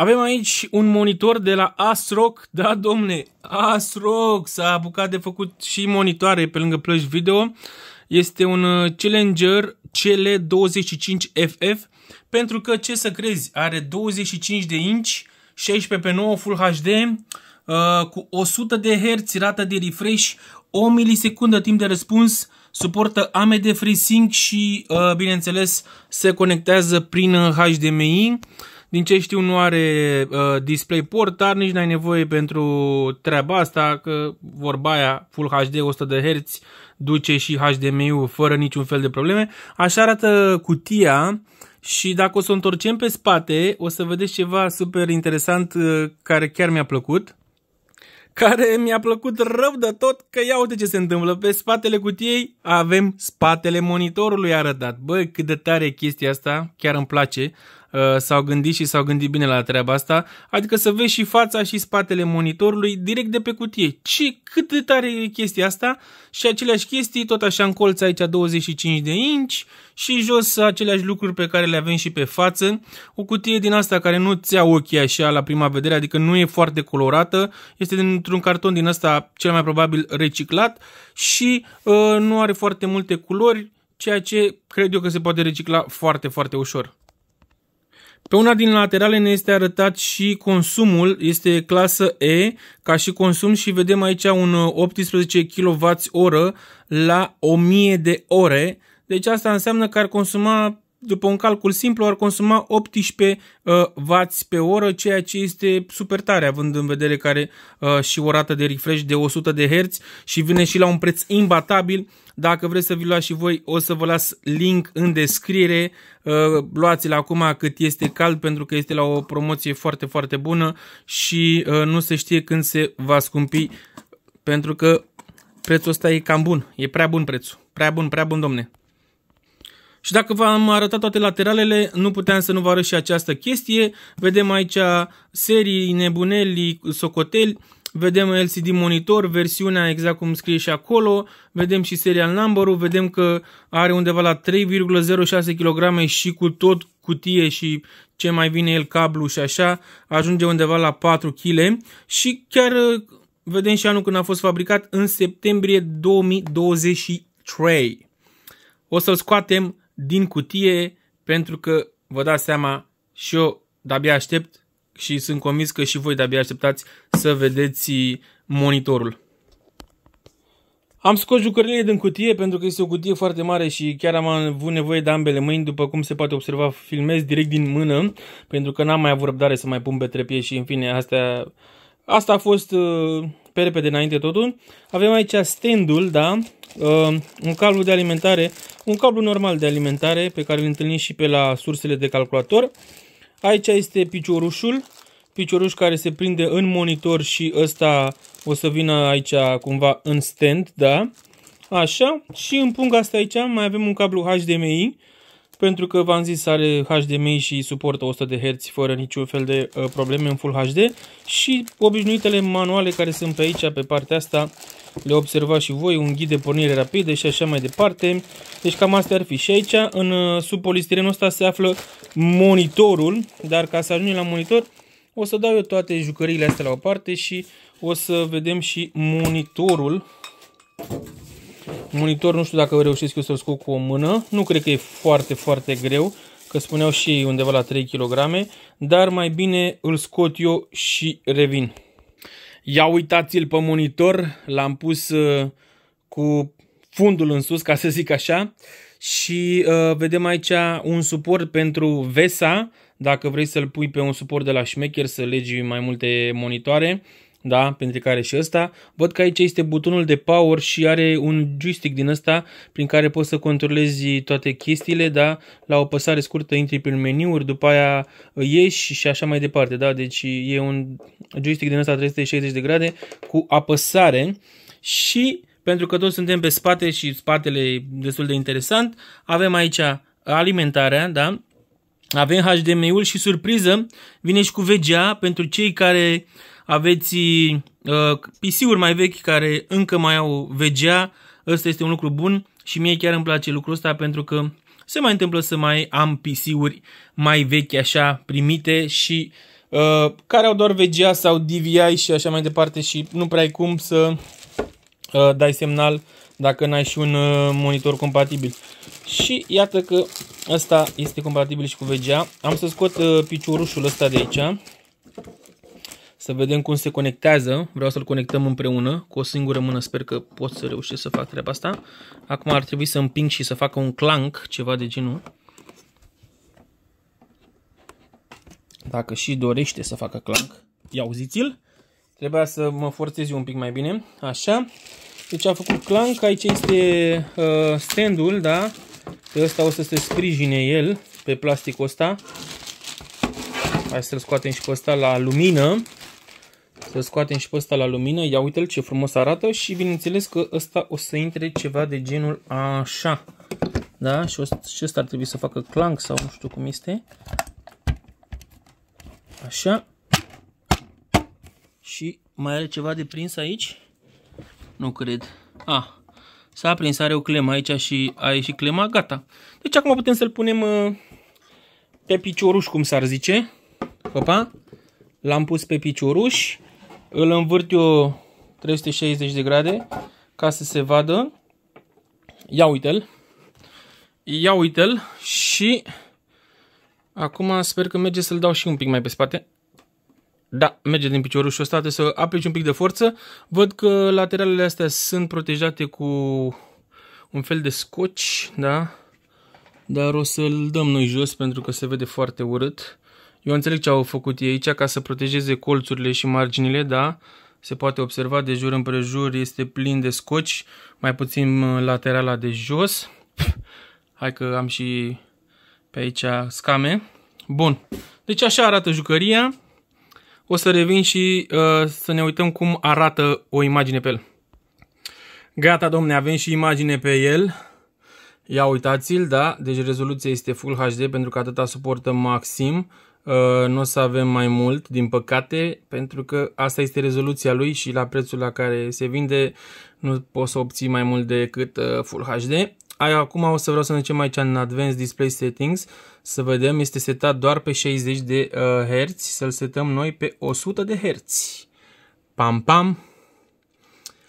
Avem aici un monitor de la ASRock, da domne, ASRock s-a apucat de făcut și monitoare pe lângă plăci video. Este un uh, Challenger CL25FF pentru că ce să crezi, are 25 de inci, 16 pe 9 Full HD uh, cu 100 de Hz rată de refresh, 1 milisecundă timp de răspuns, suportă AMD FreeSync și uh, bineînțeles se conectează prin HDMI. Din ce știu nu are uh, DisplayPort, dar nici n-ai nevoie pentru treaba asta, că vorba aia Full HD 100 de Hz duce și HDMI-ul fără niciun fel de probleme. Așa arată cutia și dacă o să o întorcem pe spate, o să vedeți ceva super interesant uh, care chiar mi-a plăcut care mi-a plăcut rău de tot că ia uite ce se întâmplă. Pe spatele cutiei avem spatele monitorului arătat. Băi, cât de tare e chestia asta, chiar îmi place. Uh, s-au gândit și s-au gândit bine la treaba asta, adică să vezi și fața și spatele monitorului direct de pe cutie. Ce, cât de tare e chestia asta? Și aceleași chestii, tot așa în colț aici 25 de inci și jos aceleași lucruri pe care le avem și pe față. O cutie din asta care nu ți a ochii așa la prima vedere, adică nu e foarte colorată, este dintr-un carton din asta cel mai probabil reciclat și uh, nu are foarte multe culori, ceea ce cred eu că se poate recicla foarte, foarte ușor. Pe una din laterale ne este arătat și consumul, este clasă E ca și consum și vedem aici un 18 uh, kWh la 1000 de ore. Deci asta înseamnă că ar consuma după un calcul simplu, ar consuma 18 W uh, pe oră, ceea ce este super tare, având în vedere că are uh, și o rată de refresh de 100 de Hz și vine și la un preț imbatabil. Dacă vreți să vi luați și voi, o să vă las link în descriere. Uh, luați-l acum cât este cald, pentru că este la o promoție foarte, foarte bună și nu se știe când se va scumpi, pentru că prețul ăsta e cam bun. E prea bun prețul. Prea bun, prea bun, domne. Și dacă v-am arătat toate lateralele, nu puteam să nu vă arăt și această chestie. Vedem aici serii, nebuneli, socoteli, vedem LCD monitor, versiunea exact cum scrie și acolo, vedem și serial number vedem că are undeva la 3,06 kg și cu tot cutie și ce mai vine el cablu și așa, ajunge undeva la 4 kg și chiar uh, vedem și anul când a fost fabricat în septembrie 2023. O să-l scoatem din cutie pentru că vă dați seama și eu de-abia aștept și sunt convins că și voi de-abia așteptați să vedeți monitorul. Am scos jucările din cutie pentru că este o cutie foarte mare și chiar am avut nevoie de ambele mâini, după cum se poate observa, filmez direct din mână, pentru că n-am mai avut răbdare să mai pun pe trepie și în fine, astea... asta a fost uh, pe repede înainte totul. Avem aici standul, da? Uh, un cablu de alimentare, un cablu normal de alimentare pe care îl întâlnim și pe la sursele de calculator. Aici este piciorușul, picioruș care se prinde în monitor și ăsta o să vină aici cumva în stand, da? Așa, și în punga asta aici mai avem un cablu HDMI pentru că v-am zis are HDMI și suportă 100 de Hz fără niciun fel de uh, probleme în Full HD și obișnuitele manuale care sunt pe aici, pe partea asta, le observați și voi, un ghid de pornire rapidă și așa mai departe. Deci cam astea ar fi și aici, în uh, sub polistirenul ăsta se află monitorul, dar ca să ajungem la monitor o să dau eu toate jucăriile astea la o parte și o să vedem și monitorul Monitor, nu știu dacă reușesc eu să-l scot cu o mână. Nu cred că e foarte, foarte greu, că spuneau și ei undeva la 3 kg, dar mai bine îl scot eu și revin. Ia uitați-l pe monitor, l-am pus uh, cu fundul în sus, ca să zic așa, și uh, vedem aici un suport pentru VESA, dacă vrei să-l pui pe un suport de la șmecher să legi mai multe monitoare, da, pentru care și ăsta. Văd că aici este butonul de power și are un joystick din ăsta prin care poți să controlezi toate chestiile, da, la o păsare scurtă intri prin meniuri, după aia uh, ieși și așa mai departe, da, deci e un joystick din ăsta 360 de grade cu apăsare și pentru că toți suntem pe spate și spatele e destul de interesant, avem aici uh, alimentarea, da, avem HDMI-ul și surpriză, vine și cu VGA pentru cei care uh, aveți uh, PC-uri mai vechi care încă mai au VGA, ăsta este un lucru bun și mie chiar îmi place lucrul ăsta pentru că se mai întâmplă să mai am PC-uri mai vechi așa primite și uh, care au doar VGA sau DVI și așa mai departe și nu prea ai cum să uh, dai semnal dacă n-ai și un uh, monitor compatibil. Și iată că ăsta este compatibil și cu VGA. Am să scot uh, piciorușul ăsta de aici. Să vedem cum se conectează. Vreau să-l conectăm împreună. Cu o singură mână sper că pot să reușesc să fac treaba asta. Acum ar trebui să împing și să facă un clank, ceva de genul. Dacă și dorește să facă clank. Ia auziți-l. Trebuia să mă forțez un pic mai bine. Așa. Deci a făcut clank. Aici este uh, standul, da? Pe ăsta o să se sprijine el, pe plasticul ăsta. Hai să-l scoatem și pe ăsta la lumină. Să scoatem și pe ăsta la lumină. Ia uite-l ce frumos arată și bineînțeles că ăsta o să intre ceva de genul așa. Da? Și, o, și ăsta ar trebui să facă clank sau nu știu cum este. Așa. Și mai are ceva de prins aici? Nu cred. A, ah, s-a prins, are o clemă aici și a ieșit clema, gata. Deci acum putem să-l punem uh, pe picioruș, cum s-ar zice. Papa, l-am pus pe picioruș. Îl învârt eu 360 de grade ca să se vadă. Ia uite-l. Ia uite-l și acum sper că merge să-l dau și un pic mai pe spate. Da, merge din piciorul și o să aplici un pic de forță. Văd că lateralele astea sunt protejate cu un fel de scoci, da? Dar o să-l dăm noi jos pentru că se vede foarte urât. Eu înțeleg ce au făcut ei aici ca să protejeze colțurile și marginile, da? Se poate observa de jur împrejur, este plin de scoci, mai puțin uh, laterala de jos. Hai că am și pe aici scame. Bun, deci așa arată jucăria. O să revin și uh, să ne uităm cum arată o imagine pe el. Gata, domne, avem și imagine pe el. Ia uitați-l, da? Deci rezoluția este Full HD pentru că atâta suportă maxim. Uh, nu o să avem mai mult, din păcate, pentru că asta este rezoluția lui și la prețul la care se vinde nu poți să obții mai mult decât uh, Full HD. Acum o să vreau să mergem aici în Advanced Display Settings, să vedem, este setat doar pe 60 de Hz, uh, să-l setăm noi pe 100 de Hz. Pam, pam!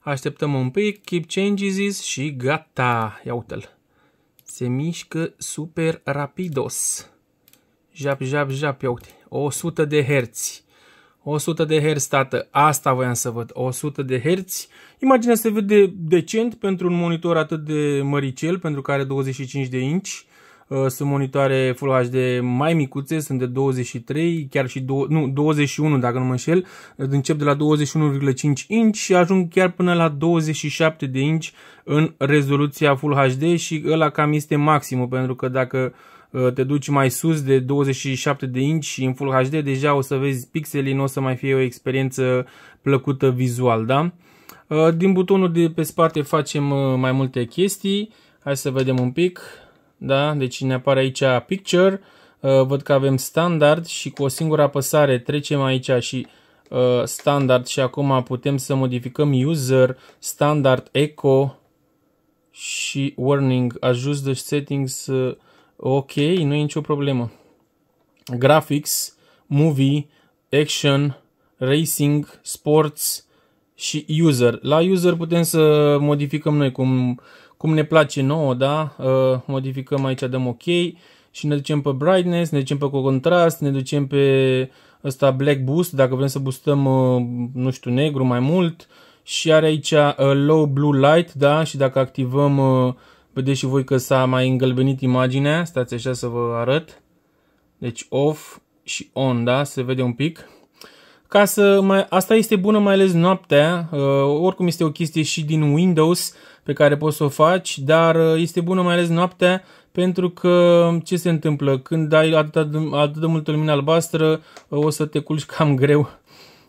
Așteptăm un pic, keep changes și gata! Ia uite-l! Se mișcă super rapidos! Jap, jap, jap, ia uite. 100 de herți. 100 de herți, tată. Asta voiam să văd. 100 de herți. Imaginea se vede decent pentru un monitor atât de măricel, pentru care 25 de inch. Uh, sunt monitoare Full HD mai micuțe, sunt de 23, chiar și do- nu, 21 dacă nu mă înșel. Uh, încep de la 21,5 inch și ajung chiar până la 27 de inch în rezoluția Full HD și ăla cam este maximul, pentru că dacă Uh, te duci mai sus de 27 de inch și în Full HD, deja o să vezi pixelii, nu o să mai fie o experiență plăcută vizual, da? Uh, din butonul de pe spate facem uh, mai multe chestii. Hai să vedem un pic. Da? Deci ne apare aici Picture. Văd că avem Standard și cu o singură apăsare trecem aici și Standard și acum putem să modificăm User, Standard, Echo și Warning, Adjust the Settings, Ok, nu e nicio problemă. Graphics, Movie, Action, Racing, Sports și User. La User putem să modificăm noi cum, cum ne place nouă, da? Uh, modificăm aici, dăm OK și ne ducem pe Brightness, ne ducem pe Contrast, ne ducem pe ăsta Black Boost, dacă vrem să boostăm, uh, nu știu, negru mai mult. Și are aici uh, Low Blue Light, da? Și dacă activăm... Uh, Vedeți și voi că s-a mai îngălbenit imaginea. Stați așa să vă arăt. Deci off și on, da? Se vede un pic. Ca să mai... Asta este bună mai ales noaptea. Uh, oricum este o chestie și din Windows pe care poți să o faci, dar uh, este bună mai ales noaptea pentru că um, ce se întâmplă? Când ai atât de, atât de multă lumină albastră, uh, o să te culci cam greu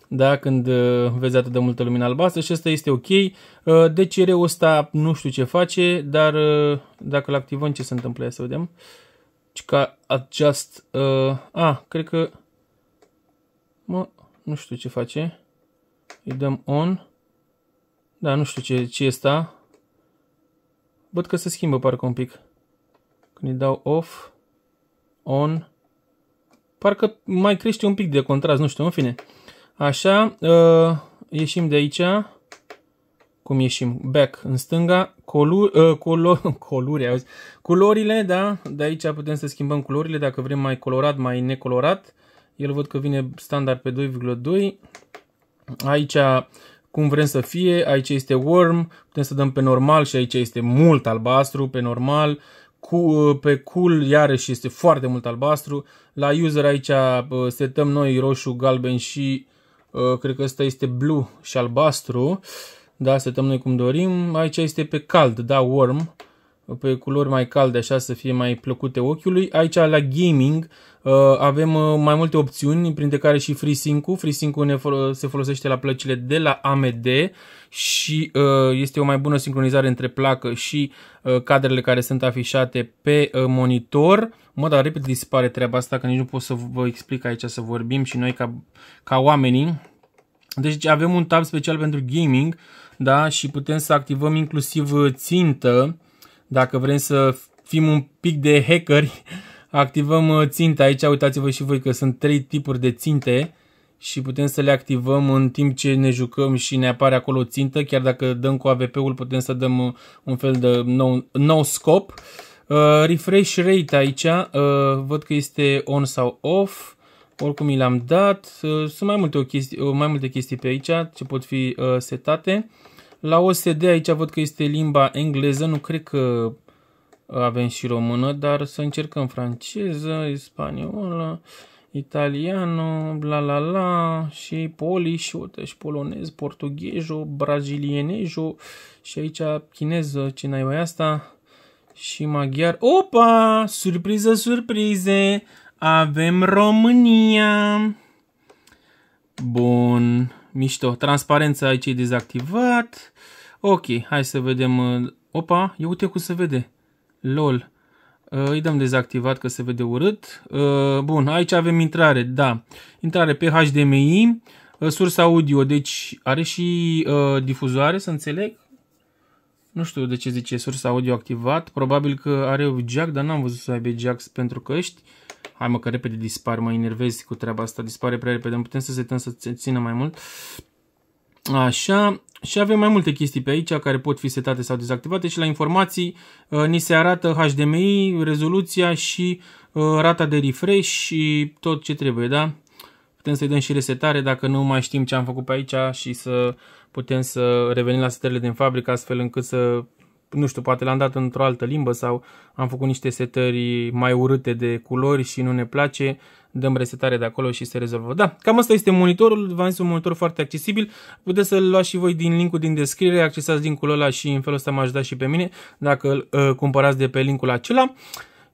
da? când uh, vezi atât de multă lumină albastră și asta este ok. Uh, DCR-ul deci ăsta nu știu ce face, dar uh, dacă îl activăm ce se întâmplă, să vedem. Deci ca adjust, uh, a, cred că, mă, nu știu ce face. Îi dăm on. Da, nu știu ce, ce este. Văd că se schimbă parcă un pic. Când îi dau off, on, parcă mai crește un pic de contrast, nu știu, în fine. Așa, uh, ieșim de aici. Cum ieșim? Back în stânga. Colu uh, colo coluri, auzi. Culorile, da? De aici putem să schimbăm culorile dacă vrem mai colorat, mai necolorat. El văd că vine standard pe 2,2. Aici cum vrem să fie, aici este warm, putem să dăm pe normal și aici este mult albastru, pe normal, cu, uh, pe cool iarăși este foarte mult albastru, la user aici uh, setăm noi roșu, galben și Uh, cred că ăsta este blu și albastru, da, setăm noi cum dorim, aici este pe cald, da, warm, pe păi, culori mai calde, așa să fie mai plăcute ochiului. Aici la gaming uh, avem uh, mai multe opțiuni, printre care și FreeSync-ul. FreeSync-ul se folosește la plăcile de la AMD și uh, este o mai bună sincronizare între placă și cadrele care sunt afișate pe monitor. Mă, dar repede dispare treaba asta, că nici nu pot să vă explic aici să vorbim și noi ca, ca oamenii. Deci avem un tab special pentru gaming da? și putem să activăm inclusiv țintă dacă vrem să fim un pic de hackeri, activăm uh, ținta aici. Uitați-vă și voi că sunt trei tipuri de ținte și putem să le activăm în timp ce ne jucăm și ne apare acolo o țintă. Chiar dacă dăm cu AVP-ul putem să dăm uh, un fel de no, no scope. Uh, refresh rate aici, uh, văd că este on sau off, oricum i l-am dat. Uh, sunt mai multe, o chestii, uh, mai multe chestii pe aici ce pot fi setate. La OSD aici văd că este limba engleză, nu cred că uh, avem și română, dar să încercăm franceză, spaniolă, italiană, bla la la, și polish, și polonez, portughejo, brazilienejo și aici chineză, ce naiba asta, și maghiar. Opa! Surpriză, surprize! Avem România! Bun mișto. Transparența aici e dezactivat. Ok, hai să vedem. Uh, opa, eu uite cum se vede. LOL. Uh, îi dăm dezactivat că se vede urât. Uh, bun, aici avem intrare, da. Intrare pe HDMI, sursa audio, deci are și difuzoare, să înțeleg. Nu știu de ce zice sursa audio activat, probabil că are jack, dar n-am văzut să aibă jack pentru căști. Uh, Hai mă că repede dispar, mă enervezi cu treaba asta, dispare prea repede, nu putem să setăm să țină mai mult. Așa, și avem mai multe chestii pe aici care pot fi setate sau dezactivate și la informații uh, ni se arată HDMI, rezoluția și uh, rata de refresh și tot ce trebuie, da? Putem să-i dăm și resetare dacă nu mai știm ce am făcut pe aici și să putem să revenim la setările din fabrică astfel încât să nu știu, poate l-am dat într-o altă limbă sau am făcut niște setări mai urâte de culori și nu ne place, dăm resetare de acolo și se rezolvă. Da, cam asta este monitorul, v-am zis un monitor foarte accesibil, puteți să-l luați și voi din linkul din descriere, accesați linkul ăla și în felul ăsta m-a ajutat da și pe mine dacă îl uh, cumpărați de pe linkul acela.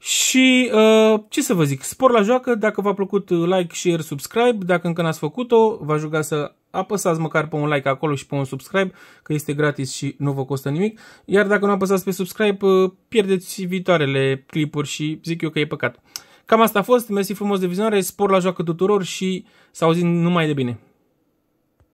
Și uh, ce să vă zic, spor la joacă, dacă v-a plăcut like, share, subscribe, dacă încă n-ați făcut-o, v-aș ruga să apăsați măcar pe un like acolo și pe un subscribe, că este gratis și nu vă costă nimic. Iar dacă nu apăsați pe subscribe, uh, pierdeți viitoarele clipuri și zic eu că e păcat. Cam asta a fost, mersi frumos de vizionare, spor la joacă tuturor și să auzim numai de bine.